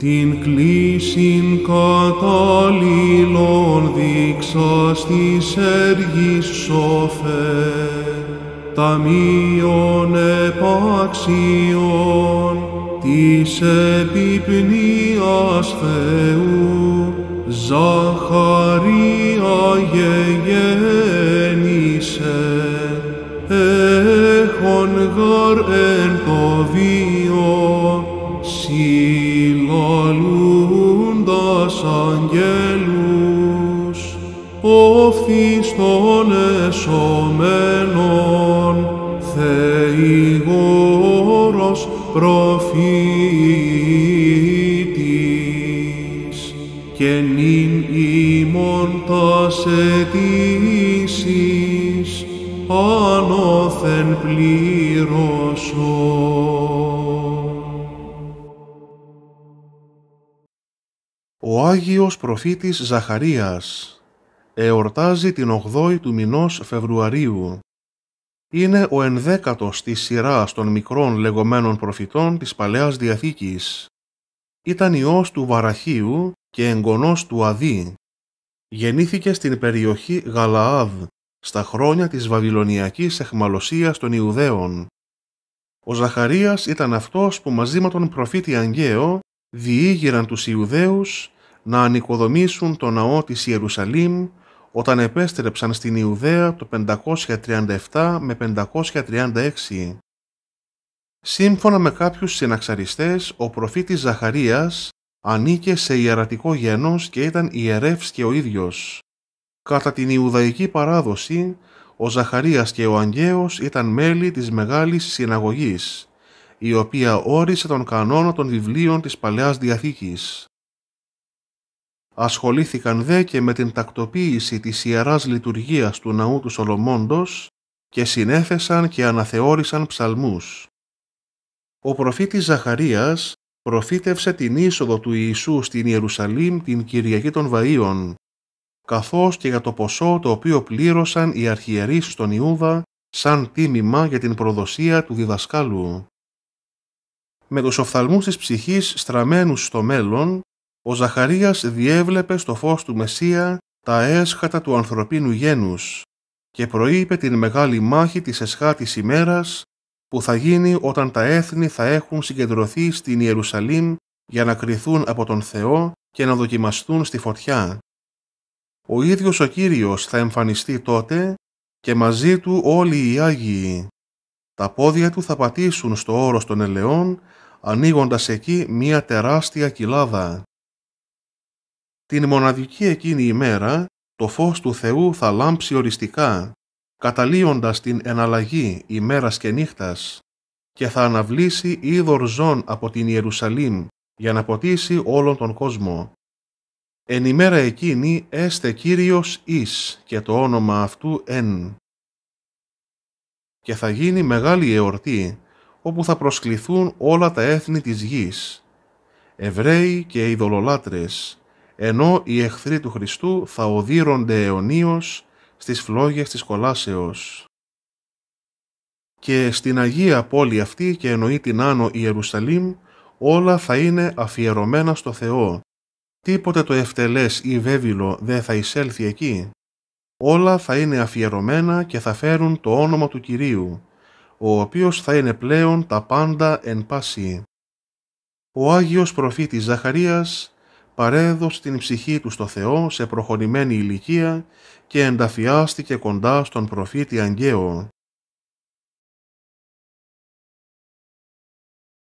την κλίσιν κατάλληλον δείξα στη έργη σοφέ, μείον επαξιών της επιπνίας Θεού, Ζαχαρία γεγέννησε, έχον γαρ εν το βίο, αγγέλους, όφθης των εσωμένων, θεηγόρος προφήτης, και νυν ημών τας αιτήσεις, άνωθεν πλήρωσον. ο Άγιος Προφήτης Ζαχαρίας. Εορτάζει την 8η του μηνός Φεβρουαρίου. Είναι ο ενδέκατος της σειρα των μικρών λεγόμενων προφητών της Παλαιάς Διαθήκης. Ήταν ιός του Βαραχίου και εγγονός του Αδί. Γεννήθηκε στην περιοχή Γαλαάδ, στα χρόνια της βαβυλωνιακής εχμαλωσίας των Ιουδαίων. Ο Ζαχαρίας ήταν αυτός που μαζί με τον προφήτη Αγγαίο διήγηραν τους Ιουδαίους να ανοικοδομήσουν το ναό της Ιερουσαλήμ όταν επέστρεψαν στην Ιουδαία το 537 με 536. Σύμφωνα με κάποιους συναξαριστές, ο προφήτης Ζαχαρίας ανήκε σε ιερατικό γένος και ήταν ιερεύς και ο ίδιος. Κατά την Ιουδαϊκή παράδοση, ο Ζαχαρίας και ο Αγγέος ήταν μέλη της Μεγάλης Συναγωγής, η οποία όρισε τον κανόνα των βιβλίων της Παλαιάς Διαθήκης. Ασχολήθηκαν δε και με την τακτοποίηση της Ιεράς Λειτουργίας του Ναού του Σολομώντος και συνέθεσαν και αναθεώρησαν ψαλμούς. Ο προφήτης Ζαχαρίας προφήτευσε την είσοδο του Ιησού στην Ιερουσαλήμ την Κυριακή των Βαΐων, καθώς και για το ποσό το οποίο πλήρωσαν οι αρχιερείς στον Ιούδα σαν τίμημα για την προδοσία του διδασκάλου. Με τους οφθαλμούς της ψυχής στραμμένους στο μέλλον, ο Ζαχαρίας διέβλεπε στο φως του Μεσσία τα έσχατα του ανθρωπίνου γένους και προείπε την μεγάλη μάχη της εσχάτης ημέρας που θα γίνει όταν τα έθνη θα έχουν συγκεντρωθεί στην Ιερουσαλήμ για να κριθούν από τον Θεό και να δοκιμαστούν στη φωτιά. Ο ίδιος ο Κύριος θα εμφανιστεί τότε και μαζί του όλοι οι Άγιοι. Τα πόδια του θα πατήσουν στο όρος των ελαιών, ανοίγοντας εκεί μία τεράστια κοιλάδα. Την μοναδική εκείνη ημέρα το φως του Θεού θα λάμψει οριστικά, καταλύοντας την εναλλαγή ημέρας και νύχτας και θα αναβλήσει είδωρ ζών από την Ιερουσαλήμ για να ποτίσει όλον τον κόσμο. Εν ημέρα εκείνη έστε Κύριος Ις και το όνομα αυτού Εν. Και θα γίνει μεγάλη εορτή, όπου θα προσκληθούν όλα τα έθνη της γης, Εβραίοι και ειδωλολάτρες, ενώ οι εχθροί του Χριστού θα οδύρονται αιωνίως στις φλόγες της κολάσεως. Και στην Αγία Πόλη αυτή και εννοεί την Άνω Ιερουσαλήμ, όλα θα είναι αφιερωμένα στο Θεό. Τίποτε το ευτελές ή βέβυλο δεν θα εισέλθει εκεί. Όλα θα είναι αφιερωμένα και θα φέρουν το όνομα του Κυρίου, ο οποίος θα είναι πλέον τα πάντα εν πάση. Ο Άγιος Προφήτης Ζαχαρίας παρέδωσε την ψυχή του στο Θεό σε προχωρημένη ηλικία και ενταφιάστηκε κοντά στον προφήτη Αγκαίο.